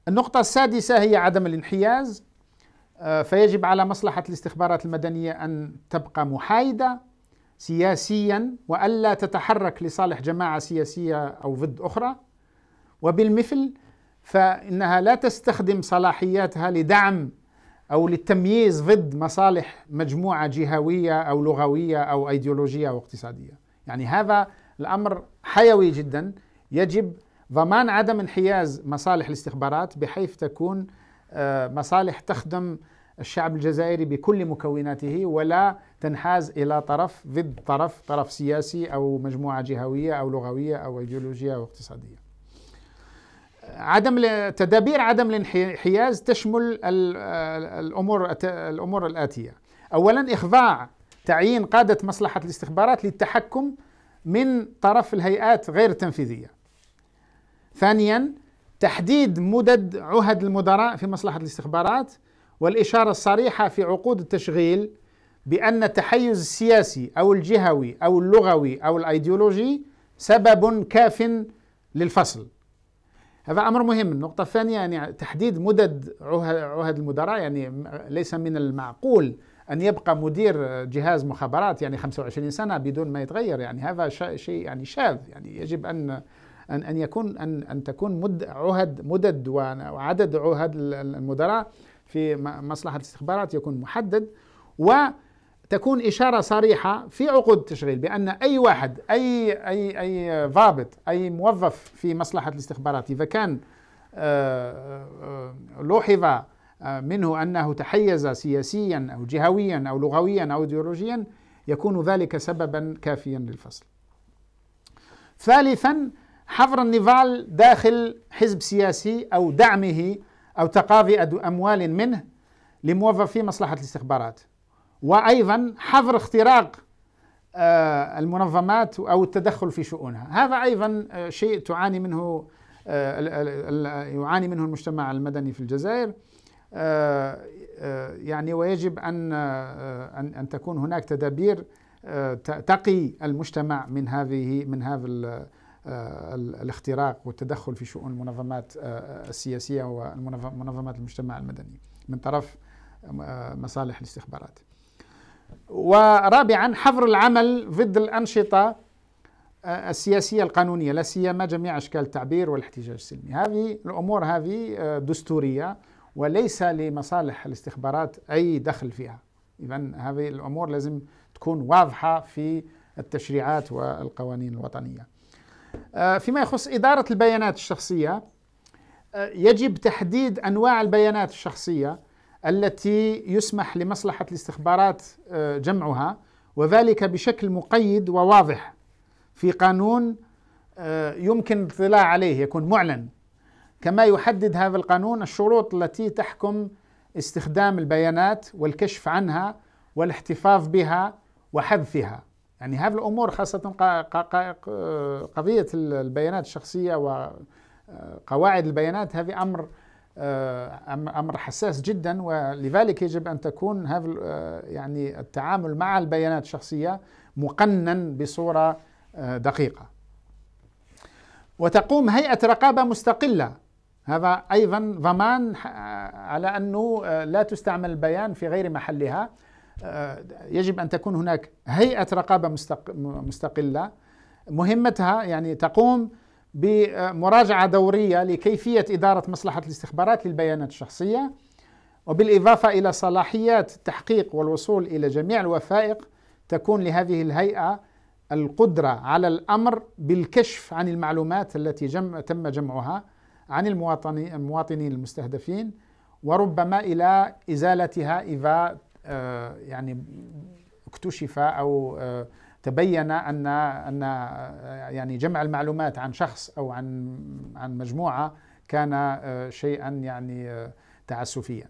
النقطة السادسة هي عدم الانحياز آه، فيجب على مصلحة الاستخبارات المدنية أن تبقى محايدة سياسيا وألا تتحرك لصالح جماعة سياسية أو ضد أخرى وبالمثل فإنها لا تستخدم صلاحياتها لدعم او للتمييز ضد مصالح مجموعه جهويه او لغويه او ايديولوجيه او اقتصاديه. يعني هذا الامر حيوي جدا يجب ضمان عدم انحياز مصالح الاستخبارات بحيث تكون آه، مصالح تخدم الشعب الجزائري بكل مكوناته ولا تنحاز الى طرف ضد طرف، طرف سياسي او مجموعه جهويه او لغويه او ايديولوجيه او اقتصاديه. عدم تدابير عدم الانحياز تشمل الامور الامور الاتيه اولا اخضاع تعيين قاده مصلحه الاستخبارات للتحكم من طرف الهيئات غير التنفيذيه ثانيا تحديد مدد عهد المدراء في مصلحه الاستخبارات والاشاره الصريحه في عقود التشغيل بان التحيز السياسي او الجهوي او اللغوي او الايديولوجي سبب كاف للفصل هذا امر مهم النقطه الثانيه يعني تحديد مدد عهد المدراء يعني ليس من المعقول ان يبقى مدير جهاز مخابرات يعني 25 سنه بدون ما يتغير يعني هذا شيء يعني شاذ يعني يجب ان ان ان يكون ان ان تكون مد عهد مدد وعدد عهد المدراء في مصلحه الاستخبارات يكون محدد و تكون إشارة صريحة في عقود التشغيل بأن أي واحد أي أي أي ضابط أي موظف في مصلحة الاستخبارات إذا كان آه، آه، آه، لوحظ منه أنه تحيز سياسيا أو جهويا أو لغويا أو إيديولوجيا يكون ذلك سببا كافيا للفصل ثالثا حظر النضال داخل حزب سياسي أو دعمه أو تقاضي أموال منه لموظفي مصلحة الاستخبارات وايضا حظر اختراق آه، المنظمات او التدخل في شؤونها، هذا ايضا آه، شيء تعاني منه آه، يعاني منه المجتمع المدني في الجزائر يعني ويجب ان ان تكون هناك تدابير تقي المجتمع من هذه من هذا الاختراق والتدخل في شؤون المنظمات السياسيه ومنظمات المجتمع المدني من طرف مصالح الاستخبارات ورابعا حظر العمل ضد الأنشطة آه، السياسية القانونية لا سيما جميع أشكال التعبير والاحتجاج السلمي هذه الأمور هذه آه، دستورية وليس لمصالح الاستخبارات أي دخل فيها إذا هذه الأمور لازم تكون واضحة في التشريعات والقوانين الوطنية آه، فيما يخص إدارة البيانات الشخصية يجب تحديد أنواع البيانات الشخصية التي يسمح لمصلحة الاستخبارات آه، جمعها وذلك بشكل مقيد وواضح في قانون آه، يمكن الاطلاع عليه يكون معلن كما يحدد هذا القانون الشروط التي تحكم استخدام البيانات والكشف عنها والاحتفاظ بها وحذفها يعني هذه الامور خاصه قضيه البيانات الشخصيه وقواعد آه، البيانات هذه امر آه، امر حساس جدا ولذلك يجب ان تكون هذا آه، يعني التعامل مع البيانات الشخصيه مقنن بصوره آه، دقيقه. وتقوم هيئه رقابه مستقله هذا ايضا ضمان على انه لا تستعمل البيان في غير محلها يجب ان تكون هناك هيئه رقابه مستقله مهمتها يعني تقوم بمراجعة دورية لكيفية إدارة مصلحة الاستخبارات للبيانات الشخصية وبالإضافة إلى صلاحيات التحقيق والوصول إلى جميع الوثائق تكون لهذه الهيئة القدرة على الأمر بالكشف عن المعلومات التي جمع تم جمعها عن المواطنين المستهدفين وربما إلى إزالتها إذا آه، يعني اكتشف أو آه، تبين ان ان يعني جمع المعلومات عن شخص او عن عن مجموعه كان آه، شيئا يعني آه، تعسفيا.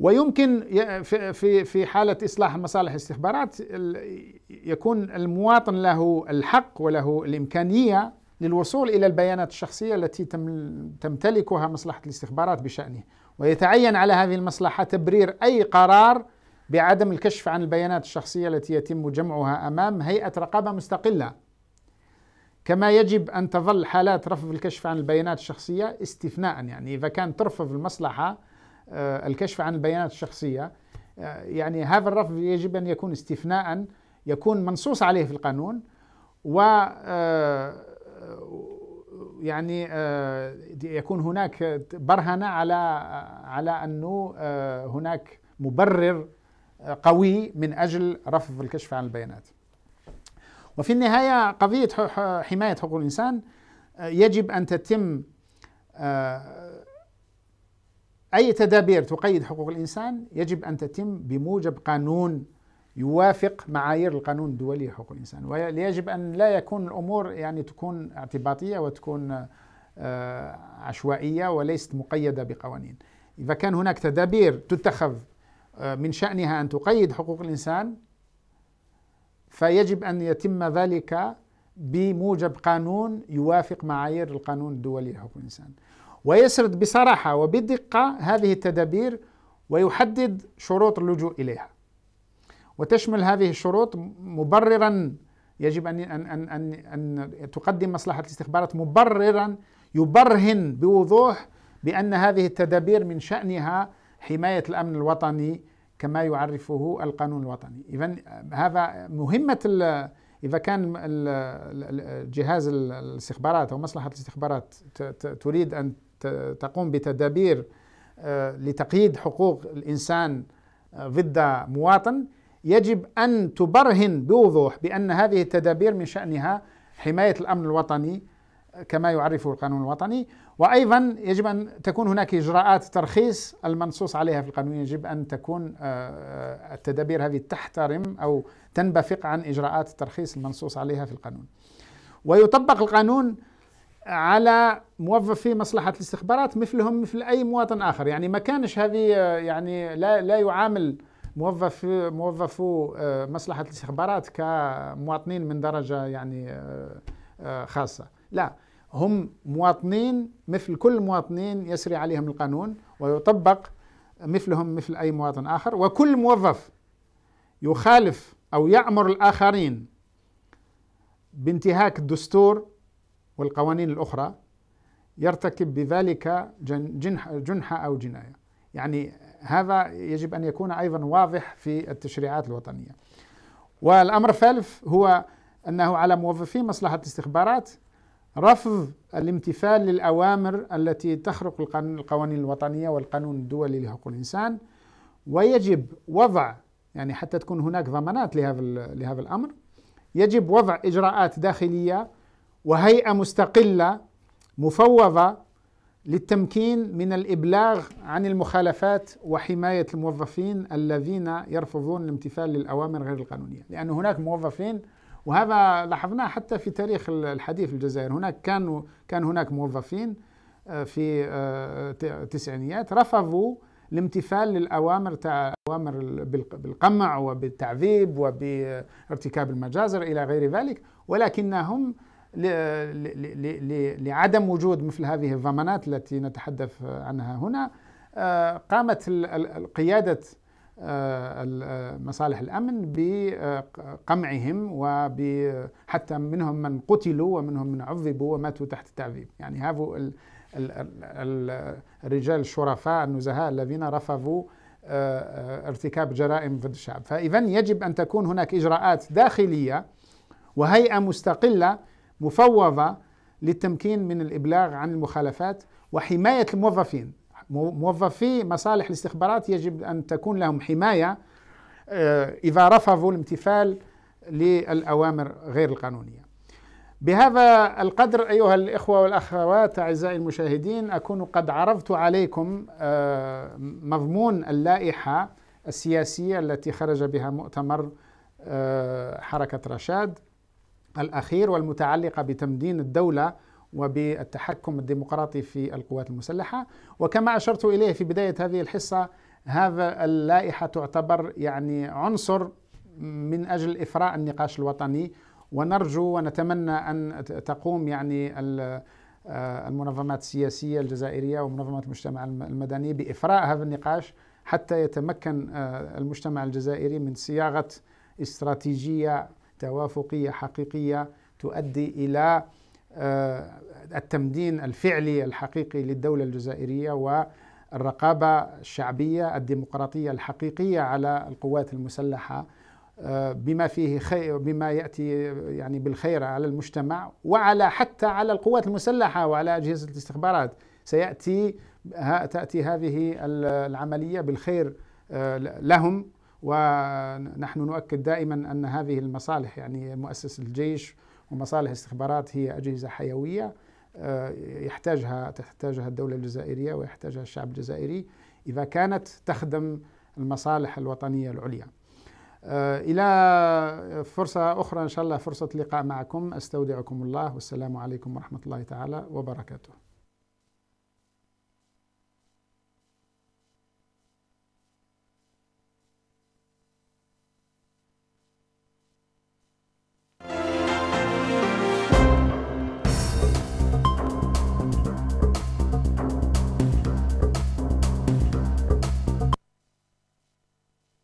ويمكن في في حاله اصلاح المصالح الاستخبارات يكون المواطن له الحق وله الامكانيه للوصول الى البيانات الشخصيه التي تمتلكها مصلحه الاستخبارات بشانه ويتعين على هذه المصلحه تبرير اي قرار بعدم الكشف عن البيانات الشخصية التي يتم جمعها أمام هيئة رقابة مستقلة كما يجب أن تظل حالات رفض الكشف عن البيانات الشخصية استثناء يعني إذا كان ترفض المصلحة آه، الكشف عن البيانات الشخصية آه، يعني هذا الرفض يجب أن يكون استثناء يكون منصوص عليه في القانون و آه، يعني يكون هناك برهنة على على أنه هناك مبرر قوي من اجل رفض الكشف عن البيانات. وفي النهايه قضيه حمايه حقوق الانسان آه، يجب ان تتم آه، اي تدابير تقيد حقوق الانسان يجب ان تتم بموجب قانون يوافق معايير القانون الدولي لحقوق الانسان ويجب ان لا يكون الامور يعني تكون اعتباطيه وتكون آه، عشوائيه وليست مقيده بقوانين. اذا كان هناك تدابير تتخذ آه، من شأنها أن تقيد حقوق الإنسان فيجب أن يتم ذلك بموجب قانون يوافق معايير القانون الدولي لحقوق الإنسان ويسرد بصراحة وبدقة هذه التدابير ويحدد شروط اللجوء إليها وتشمل هذه الشروط مبررا يجب أن أن أن أن, تقدم مصلحة الاستخبارات مبررا يبرهن بوضوح بأن هذه التدابير من شأنها حماية الأمن الوطني كما يعرفه القانون الوطني إذا هذا مهمة إذا كان جهاز الاستخبارات أو مصلحة الاستخبارات تريد أن تقوم بتدابير آه، لتقييد حقوق الإنسان آه، ضد مواطن يجب أن تبرهن بوضوح بأن هذه التدابير من شأنها حماية الأمن الوطني آه، كما يعرفه القانون الوطني وأيضا يجب أن تكون هناك إجراءات ترخيص المنصوص عليها في القانون يجب أن تكون آه، آه، التدابير هذه تحترم أو تنبثق عن إجراءات الترخيص المنصوص عليها في القانون ويطبق القانون على موظفي مصلحة الاستخبارات مثلهم مثل أي مواطن آخر يعني ما كانش هذه آه، يعني لا, لا يعامل موظف موظفو مصلحة الاستخبارات كمواطنين من درجة يعني خاصة لا هم مواطنين مثل كل مواطنين يسري عليهم القانون ويطبق مثلهم مثل أي مواطن آخر وكل موظف يخالف أو يأمر الآخرين بانتهاك الدستور والقوانين الأخرى يرتكب بذلك جنح, جنحه أو جناية يعني هذا يجب أن يكون أيضا واضح في التشريعات الوطنية والأمر الثالث هو أنه على موظفي مصلحة الاستخبارات رفض الامتثال للأوامر التي تخرق القوانين الوطنية والقانون الدولي لحقوق الإنسان ويجب وضع يعني حتى تكون هناك ضمانات لهذا لهذا الأمر يجب وضع إجراءات داخلية وهيئة مستقلة مفوضة للتمكين من الإبلاغ عن المخالفات وحماية الموظفين الذين يرفضون الامتثال للأوامر غير القانونية لأن هناك موظفين وهذا لاحظناه حتى في تاريخ الحديث الجزائر هناك كان كان هناك موظفين آه، في التسعينيات آه، رفضوا الامتثال للاوامر تاع اوامر بالقمع وبالتعذيب وبارتكاب المجازر الى غير ذلك ولكنهم لعدم وجود مثل هذه الضمانات التي نتحدث عنها هنا آه، قامت قياده آه، آه، مصالح الامن بقمعهم وحتى منهم من قتلوا ومنهم من عذبوا وماتوا تحت التعذيب، يعني هذو الرجال الشرفاء النزهاء الذين رفضوا آه، ارتكاب جرائم ضد الشعب، فاذا يجب ان تكون هناك اجراءات داخليه وهيئه مستقله مفوضه للتمكين من الابلاغ عن المخالفات وحمايه الموظفين موظفي مصالح الاستخبارات يجب أن تكون لهم حماية آه، إذا رفضوا الامتثال للأوامر غير القانونية بهذا القدر أيها الإخوة والأخوات أعزائي المشاهدين أكون قد عرضت عليكم آه، مضمون اللائحة السياسية التي خرج بها مؤتمر آه، حركة رشاد الأخير والمتعلقة بتمدين الدولة وبالتحكم الديمقراطي في القوات المسلحة وكما أشرت إليه في بداية هذه الحصة هذا اللائحة تعتبر يعني عنصر من أجل افراء النقاش الوطني ونرجو ونتمنى أن تقوم يعني آه، المنظمات السياسية الجزائرية ومنظمات المجتمع المدني بافراء هذا النقاش حتى يتمكن آه، المجتمع الجزائري من صياغة استراتيجية توافقية حقيقية تؤدي إلى آه، التمدين الفعلي الحقيقي للدولة الجزائرية والرقابة الشعبية الديمقراطية الحقيقية على القوات المسلحة آه، بما فيه خير بما ياتي يعني بالخير على المجتمع وعلى حتى على القوات المسلحه وعلى اجهزه الاستخبارات سياتي تاتي هذه العمليه بالخير آه، لهم ونحن نؤكد دائما ان هذه المصالح يعني مؤسسه الجيش ومصالح الاستخبارات هي أجهزة حيوية آه، يحتاجها تحتاجها الدولة الجزائرية ويحتاجها الشعب الجزائري إذا كانت تخدم المصالح الوطنية العليا آه، إلى فرصة أخرى إن شاء الله فرصة لقاء معكم أستودعكم الله والسلام عليكم ورحمة الله تعالى وبركاته